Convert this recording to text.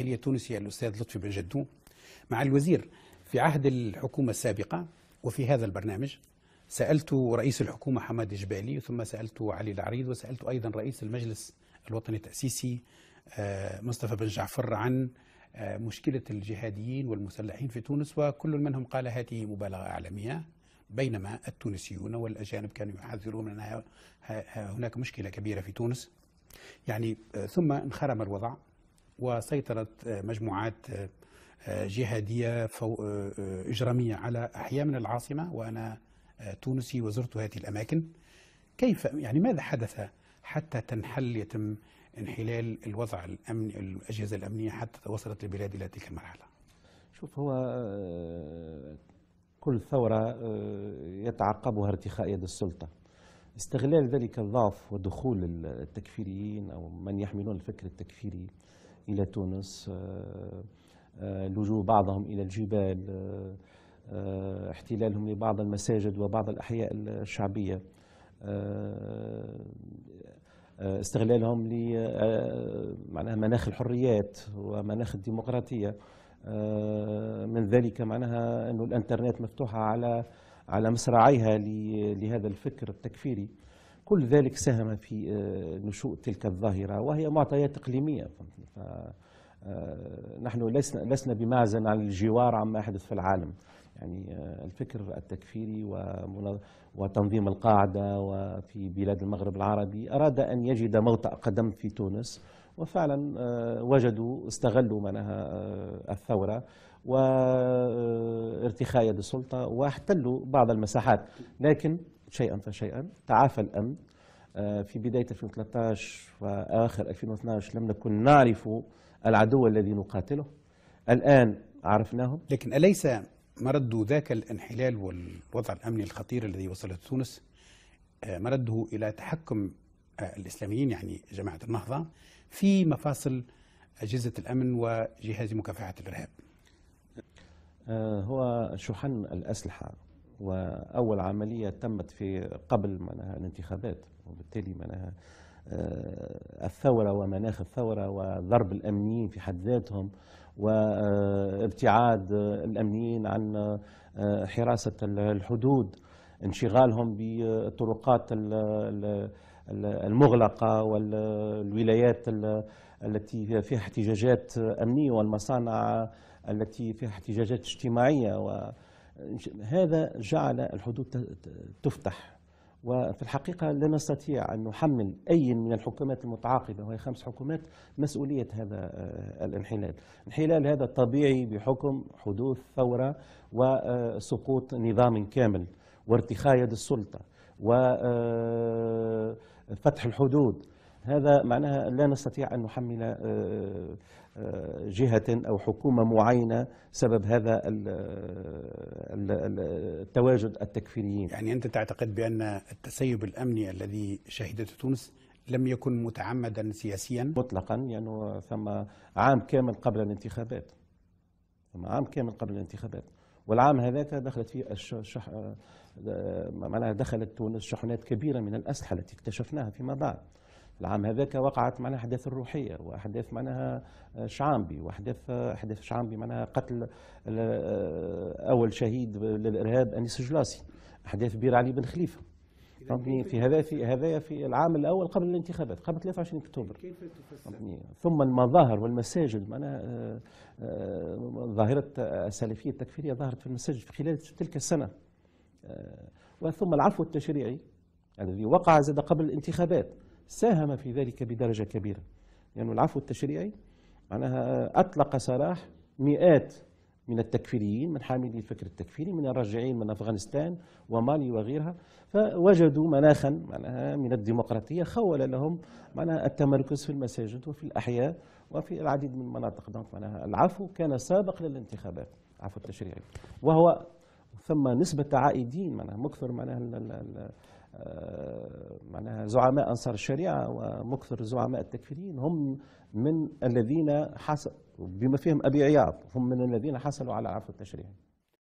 الداخلية التونسية الأستاذ لطفي بن جدو مع الوزير في عهد الحكومة السابقة وفي هذا البرنامج سألت رئيس الحكومة حماد جبالي ثم سألت علي العريض وسألت أيضا رئيس المجلس الوطني التأسيسي آه، مصطفى بن جعفر عن آه، مشكلة الجهاديين والمسلحين في تونس وكل منهم قال هذه مبالغة إعلامية بينما التونسيون والأجانب كانوا يحذرون أن هناك مشكلة كبيرة في تونس يعني آه، ثم انخرم الوضع وسيطرت آه، مجموعات آه، آه، جهادية إجرامية على أحياء من العاصمة وأنا تونسي وزرت هذه الأماكن كيف يعني ماذا حدث حتى تنحل يتم انحلال الوضع الأمن الأجهزة الأمنية حتى وصلت البلاد إلى تلك المرحلة شوف هو كل ثورة يتعقبها ارتخاء يد السلطة استغلال ذلك الضعف ودخول التكفيريين أو من يحملون الفكر التكفيري إلى تونس آه، آه، لجوء بعضهم إلى الجبال آه، احتلالهم لبعض المساجد وبعض الأحياء الشعبية استغلالهم لمعناها مناخ الحريات ومناخ الديمقراطية من ذلك معناها أن الإنترنت مفتوحة على على مصراعيها لهذا الفكر التكفيري كل ذلك ساهم في آه، نشوء تلك الظاهرة وهي معطيات إقليمية آه، نحن لسنا, لسنا بمعزل عن الجوار عما يحدث في العالم يعني آه، الفكر التكفيري وتنظيم القاعدة وفي بلاد المغرب العربي أراد أن يجد موطأ قدم في تونس وفعلا وجدوا استغلوا منها الثورة وارتخاء يد السلطة واحتلوا بعض المساحات لكن شيئا فشيئا تعافى الأمن آه، في بداية 2013 وآخر 2012 لم نكن نعرف العدو الذي نقاتله الآن عرفناهم لكن أليس مرد ذاك الانحلال والوضع الأمني الخطير الذي وصلت تونس آه، مرده إلى تحكم آه، الإسلاميين يعني جماعة النهضة في مفاصل أجهزة الأمن وجهاز مكافحة الإرهاب هو شحن الأسلحة واول عمليه تمت في قبل معناها الانتخابات وبالتالي معناها آه، الثوره ومناخ الثوره وضرب الامنيين في حد ذاتهم وابتعاد آه، الامنيين عن آه، حراسه الحدود انشغالهم بالطرقات المغلقه والولايات التي فيها احتجاجات امنيه والمصانع التي فيها احتجاجات اجتماعيه و هذا جعل الحدود تفتح وفي الحقيقة لا نستطيع أن نحمل أي من الحكومات المتعاقبة وهي خمس حكومات مسؤولية هذا آه، الانحلال انحلال هذا طبيعي بحكم حدوث ثورة وسقوط آه، نظام كامل وارتخاء يد السلطة وفتح آه، الحدود هذا معناها لا نستطيع أن نحمل جهة أو حكومة معينة سبب هذا التواجد التكفيريين يعني أنت تعتقد بأن التسيب الأمني الذي شهدته تونس لم يكن متعمدا سياسيا مطلقا يعني ثم عام كامل قبل الانتخابات ثم عام كامل قبل الانتخابات والعام هذاك دخلت فيه الشح... آه، معناها دخلت تونس شحنات كبيره من الاسلحه التي اكتشفناها فيما بعد العام هذاك وقعت معناها احداث الروحيه واحداث معناها آه، شعامبي واحداث آه، احداث شعامبي معناها قتل آه، اول شهيد للارهاب انيس جلاسي احداث بير علي بن خليفه فهمتني في هذا في هذا في العام الاول قبل الانتخابات قبل 23 اكتوبر كيف تفسر ثم المظاهر والمساجد معناها ظاهره السلفيه التكفيريه ظهرت في المساجد في خلال تلك السنه وثم العفو التشريعي الذي وقع زاد قبل الانتخابات ساهم في ذلك بدرجة كبيرة لأن يعني العفو التشريعي معناها أطلق سراح مئات من التكفيريين من حاملي الفكر التكفيري من الراجعين من أفغانستان ومالي وغيرها فوجدوا مناخا معناها من الديمقراطية خول لهم معناها التمركز في المساجد وفي الأحياء وفي العديد من المناطق دونك معناها العفو كان سابق للانتخابات العفو التشريعي وهو ثم نسبة عائدين معناها مكثر معناها آه، معناها زعماء انصار الشريعه ومكثر زعماء التكفيريين هم من الذين حصل بما فيهم ابي عياض هم من الذين حصلوا على عفو التشريعي